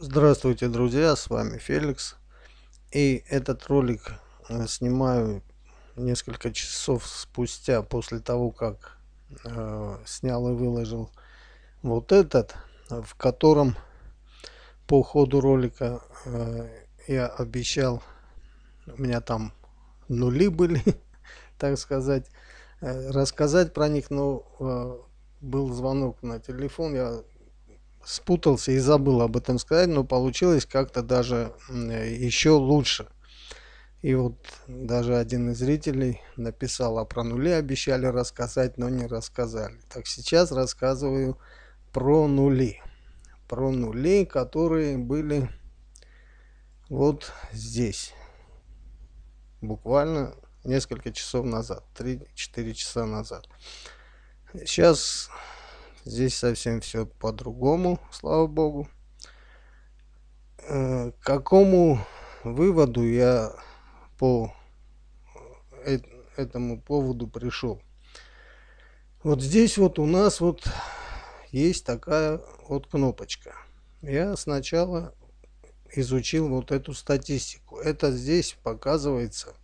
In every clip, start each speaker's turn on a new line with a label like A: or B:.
A: Здравствуйте, друзья, с вами Феликс. И этот ролик э, снимаю несколько часов спустя после того, как э, снял и выложил вот этот, в котором по ходу ролика э, я обещал, у меня там нули были, так сказать, э, рассказать про них, но э, был звонок на телефон, я спутался и забыл об этом сказать, но получилось как-то даже еще лучше. И вот даже один из зрителей написал, а про нули обещали рассказать, но не рассказали. Так сейчас рассказываю про нули. Про нули, которые были вот здесь. Буквально несколько часов назад, 3-4 часа назад. Сейчас Здесь совсем все по-другому, слава богу. К э, какому выводу я по э, этому поводу пришел? Вот здесь вот у нас вот есть такая вот кнопочка. Я сначала изучил вот эту статистику. Это здесь показывается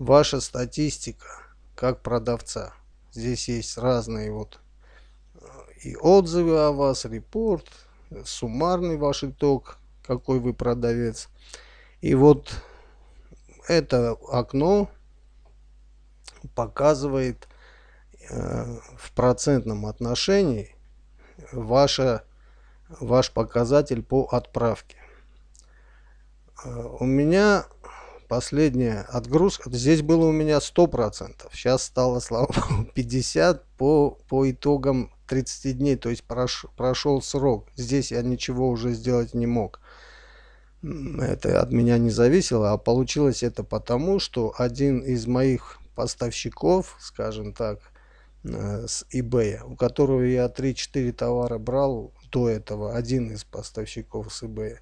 A: ваша статистика как продавца. Здесь есть разные вот и отзывы о вас, репорт, суммарный ваш итог, какой вы продавец. И вот это окно показывает э, в процентном отношении ваша, ваш показатель по отправке. Э, у меня последняя отгрузка, здесь было у меня 100%, сейчас стало, слава богу, 50 по, по итогам 30 дней, то есть прош, прошел срок, здесь я ничего уже сделать не мог. Это от меня не зависело, а получилось это потому, что один из моих поставщиков, скажем так, э, с eBay, у которого я 3-4 товара брал до этого, один из поставщиков с eBay,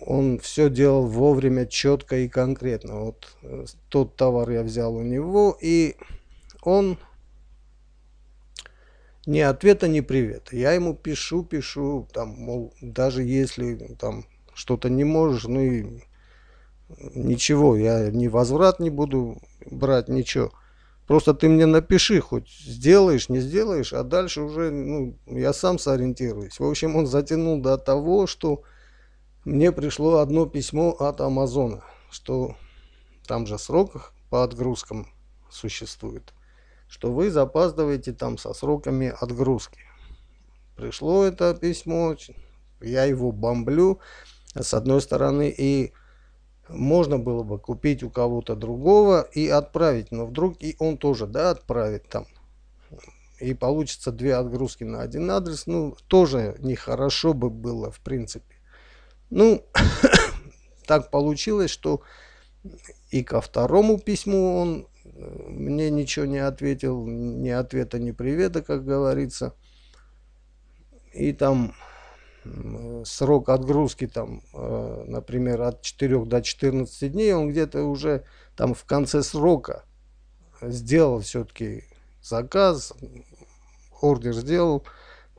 A: он все делал вовремя, четко и конкретно. Вот э, тот товар я взял у него, и он ни ответа, ни привета. Я ему пишу, пишу, там, мол, даже если там что-то не можешь, ну и ничего, я ни возврат не буду брать, ничего. Просто ты мне напиши, хоть сделаешь, не сделаешь, а дальше уже ну, я сам сориентируюсь. В общем, он затянул до того, что мне пришло одно письмо от Амазона, что там же срок по отгрузкам существует, что вы запаздываете там со сроками отгрузки. Пришло это письмо, я его бомблю, с одной стороны, и можно было бы купить у кого-то другого и отправить, но вдруг и он тоже, да, отправит там. И получится две отгрузки на один адрес, ну, тоже нехорошо бы было, в принципе. Ну, так получилось, что и ко второму письму он э, мне ничего не ответил, ни ответа, ни привета, как говорится. И там срок отгрузки, там, э, например, от 4 до 14 дней, он где-то уже там в конце срока сделал все-таки заказ, ордер сделал,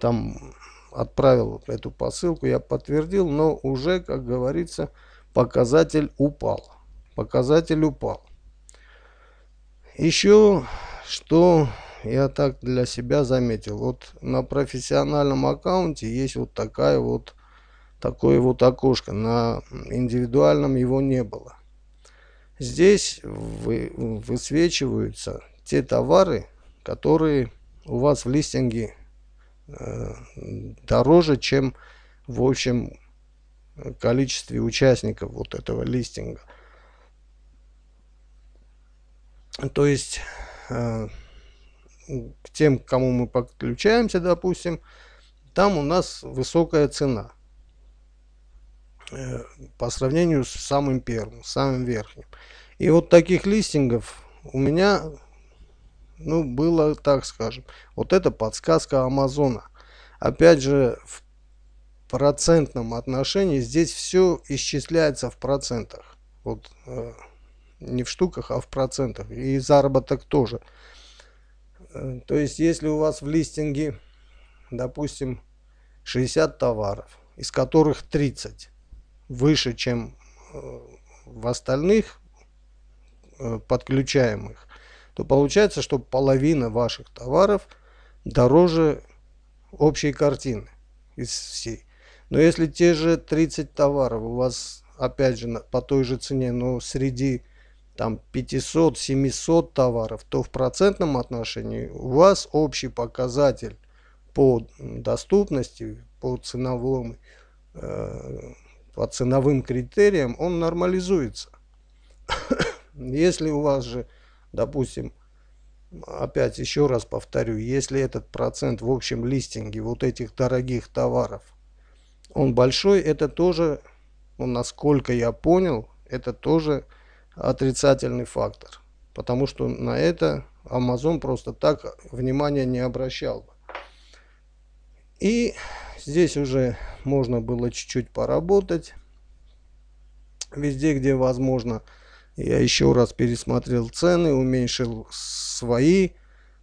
A: там отправил эту посылку, я подтвердил, но уже, как говорится, показатель упал. Показатель упал. Еще что я так для себя заметил. Вот на профессиональном аккаунте есть вот такая вот такое вот окошко. На индивидуальном его не было. Здесь вы, высвечиваются те товары, которые у вас в листинге дороже, чем в общем количестве участников вот этого листинга. То есть э, к тем, к кому мы подключаемся, допустим, там у нас высокая цена э, по сравнению с самым первым, самым верхним. И вот таких листингов у меня ну, было так скажем. Вот это подсказка Амазона. Опять же, в процентном отношении здесь все исчисляется в процентах. Вот э, не в штуках, а в процентах. И заработок тоже. Э, то есть, если у вас в листинге, допустим, 60 товаров, из которых 30 выше, чем э, в остальных э, подключаемых, то получается, что половина ваших товаров дороже общей картины из всей. Но если те же 30 товаров у вас, опять же, по той же цене, но среди там 500-700 товаров, то в процентном отношении у вас общий показатель по доступности, по ценовому, э, по ценовым критериям, он нормализуется. Если у вас же Допустим, опять еще раз повторю, если этот процент в общем листинге вот этих дорогих товаров, он большой, это тоже, ну, насколько я понял, это тоже отрицательный фактор. Потому что на это Amazon просто так внимания не обращал И здесь уже можно было чуть-чуть поработать. Везде, где возможно, я еще раз пересмотрел цены, уменьшил свои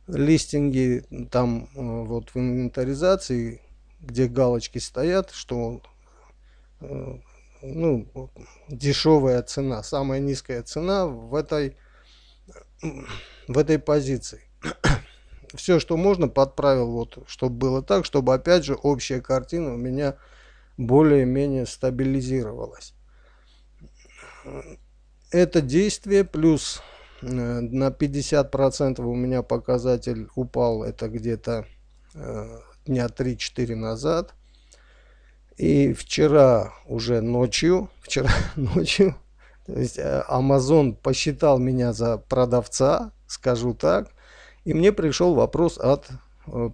A: листинги. Там э, вот в инвентаризации, где галочки стоят, что э, ну, дешевая цена, самая низкая цена в этой, в этой позиции. Все, что можно, подправил, вот, чтобы было так, чтобы, опять же, общая картина у меня более-менее стабилизировалась это действие плюс э, на 50 процентов у меня показатель упал это где-то э, дня 3-4 назад и вчера уже ночью вчера ночью то есть э, amazon посчитал меня за продавца скажу так и мне пришел вопрос от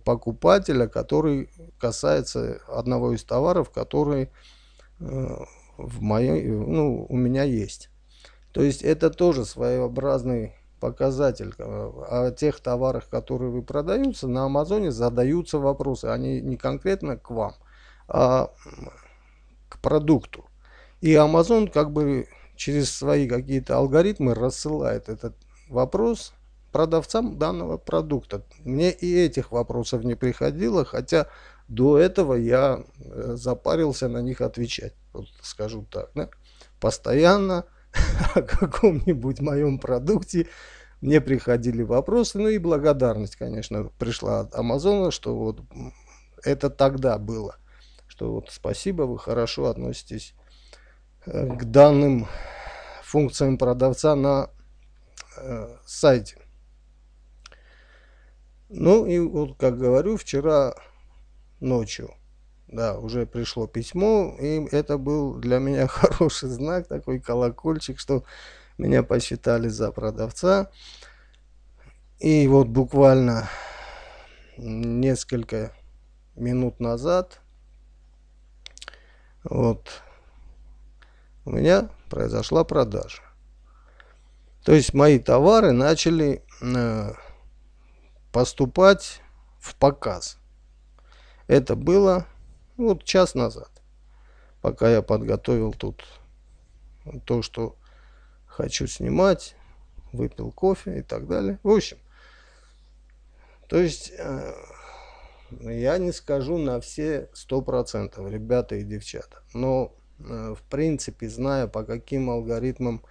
A: покупателя который касается одного из товаров который в моей ну у меня есть то есть это тоже своеобразный показатель. Э, о тех товарах, которые вы продаются, на Амазоне задаются вопросы. Они не конкретно к вам, а к продукту. И Amazon как бы через свои какие-то алгоритмы рассылает этот вопрос продавцам данного продукта. Мне и этих вопросов не приходило, хотя до этого я э, запарился на них отвечать. Вот скажу так, да? Постоянно о каком-нибудь моем продукте, мне приходили вопросы, ну и благодарность, конечно, пришла от Амазона, что вот это тогда было, что вот спасибо, вы хорошо относитесь э, к данным функциям продавца на э, сайте. Ну и вот, как говорю, вчера ночью да, уже пришло письмо, и это был для меня хороший знак, такой колокольчик, что меня посчитали за продавца. И вот буквально несколько минут назад вот у меня произошла продажа. То есть мои товары начали э, поступать в показ. Это было ну, вот час назад, пока я подготовил тут то, что хочу снимать, выпил кофе и так далее. В общем, то есть э, я не скажу на все сто процентов, ребята и девчата, но э, в принципе знаю, по каким алгоритмам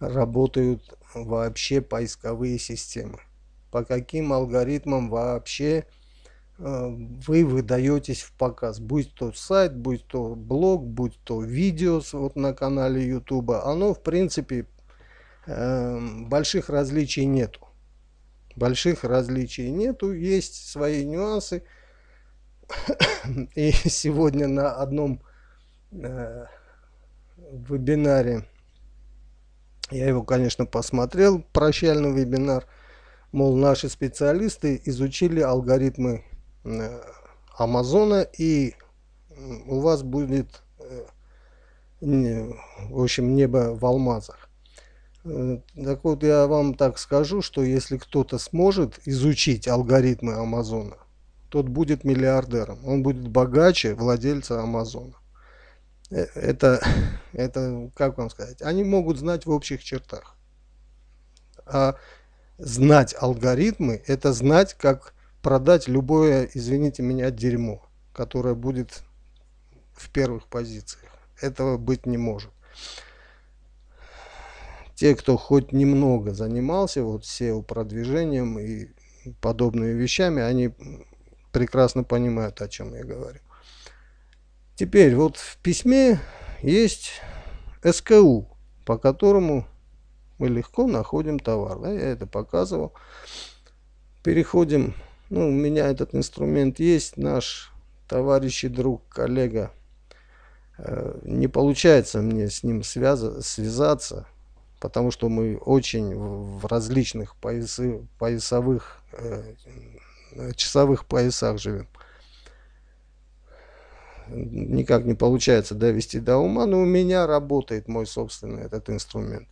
A: работают вообще поисковые системы, по каким алгоритмам вообще Э, вы выдаетесь в показ. Будь то сайт, будь то блог, будь то видео вот на канале YouTube. Оно, в принципе, эм, больших различий нету. Больших различий нету, есть свои нюансы. И сегодня на одном э, вебинаре я его, конечно, посмотрел, прощальный вебинар. Мол, наши специалисты изучили алгоритмы Э, Амазона и у вас будет э, в общем небо в алмазах. Э, так вот я вам так скажу, что если кто-то сможет изучить алгоритмы Амазона, тот будет миллиардером, он будет богаче владельца Амазона. Это, это, как вам сказать, они могут знать в общих чертах. А знать алгоритмы, это знать, как продать любое, извините меня, дерьмо, которое будет в первых позициях. Этого быть не может. Те, кто хоть немного занимался вот SEO-продвижением и подобными вещами, они прекрасно понимают, о чем я говорю. Теперь вот в письме есть СКУ, по которому мы легко находим товар. Да, я это показывал. Переходим ну, у меня этот инструмент есть, наш товарищ и друг, коллега. Э, не получается мне с ним связаться, потому что мы очень в различных поясы, поясовых, э, часовых поясах живем. Никак не получается довести до ума, но у меня работает мой собственный этот инструмент.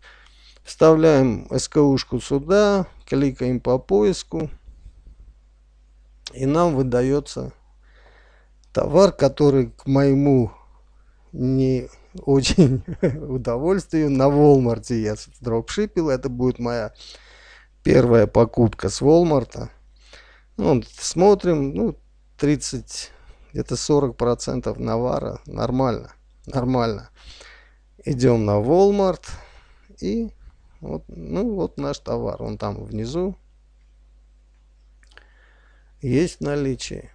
A: Вставляем СКУшку сюда, кликаем по поиску. И нам выдается товар, который к моему не очень удовольствию на Walmart я дропшипил. Это будет моя первая покупка с Волмарта. Ну, смотрим, ну, 30, это 40 процентов навара. Нормально, нормально. Идем на Walmart. И вот, ну, вот наш товар. Он там внизу есть в наличии.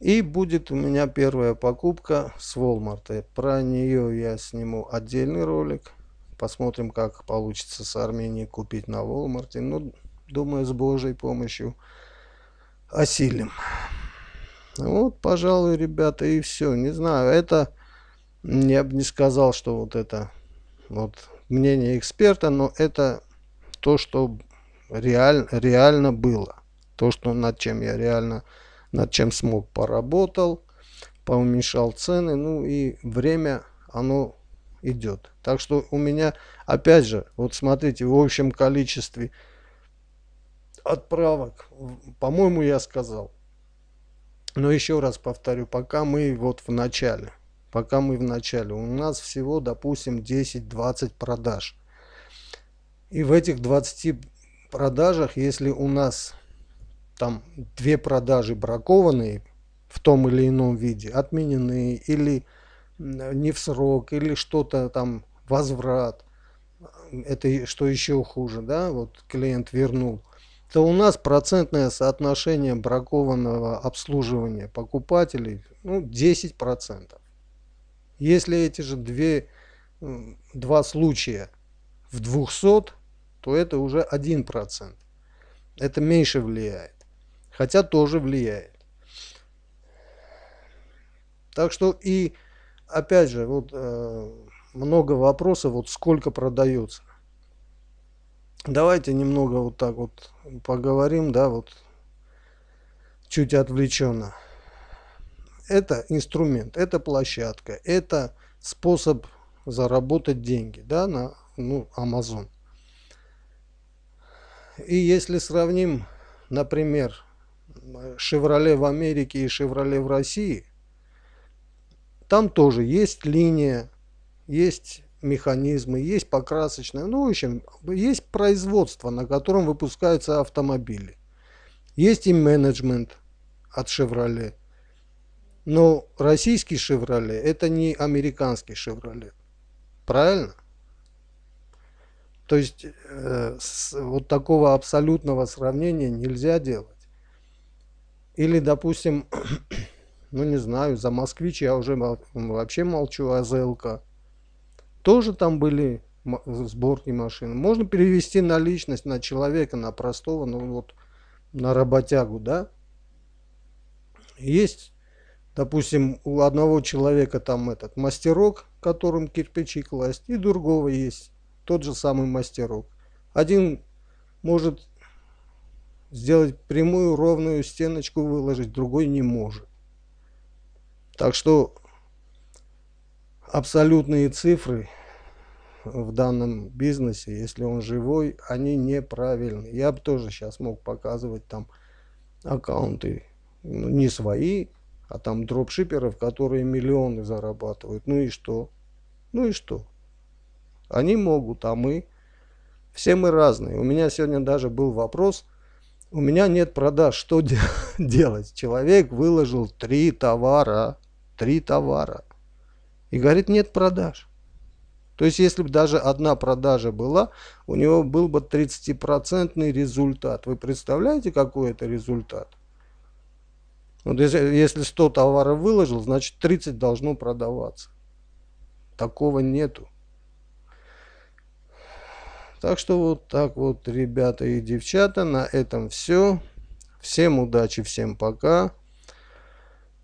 A: И будет у меня первая покупка с Walmart. Про нее я сниму отдельный ролик. Посмотрим, как получится с Армении купить на Walmart. Ну, думаю, с Божьей помощью осилим. Вот, пожалуй, ребята, и все. Не знаю, это... Я бы не сказал, что вот это вот мнение эксперта, но это то, что реаль, реально было. То, что над чем я реально, над чем смог, поработал, поуменьшал цены, ну и время, оно идет. Так что у меня, опять же, вот смотрите, в общем количестве отправок, по-моему, я сказал. Но еще раз повторю, пока мы вот в начале, пока мы в начале, у нас всего, допустим, 10-20 продаж. И в этих 20 продажах, если у нас там две продажи бракованные в том или ином виде, отмененные или не в срок, или что-то там возврат, это что еще хуже, да, вот клиент вернул, то у нас процентное соотношение бракованного обслуживания покупателей ну, 10%. Если эти же две, два случая в 200, то это уже 1%. Это меньше влияет хотя тоже влияет. Так что и опять же, вот э, много вопросов, вот сколько продается. Давайте немного вот так вот поговорим, да, вот чуть отвлеченно. Это инструмент, это площадка, это способ заработать деньги, да, на ну, Amazon. И если сравним, например, Шевроле в Америке и Шевроле в России, там тоже есть линия, есть механизмы, есть покрасочная, ну, в общем, есть производство, на котором выпускаются автомобили. Есть и менеджмент от «Шевроле». Но российский «Шевроле» – это не американский «Шевроле». Правильно? То есть э, с, вот такого абсолютного сравнения нельзя делать. Или, допустим, ну не знаю, за москвич я уже вообще молчу, а ЗЛК. Тоже там были сборки машин. Можно перевести на личность, на человека, на простого, ну вот на работягу, да? Есть, допустим, у одного человека там этот мастерок, которым кирпичи класть, и другого есть тот же самый мастерок. Один может сделать прямую ровную стеночку выложить, другой не может. Так что абсолютные цифры в данном бизнесе, если он живой, они неправильны. Я бы тоже сейчас мог показывать там аккаунты ну, не свои, а там дропшиперов, которые миллионы зарабатывают. Ну и что? Ну и что? Они могут, а мы... Все мы разные. У меня сегодня даже был вопрос – у меня нет продаж, что де делать? Человек выложил три товара, три товара, и говорит, нет продаж. То есть, если бы даже одна продажа была, у него был бы 30% результат. Вы представляете, какой это результат? Вот если, если 100 товаров выложил, значит 30 должно продаваться. Такого нету. Так что вот так вот, ребята и девчата, на этом все. Всем удачи, всем пока.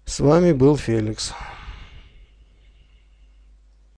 A: С вами был Феликс.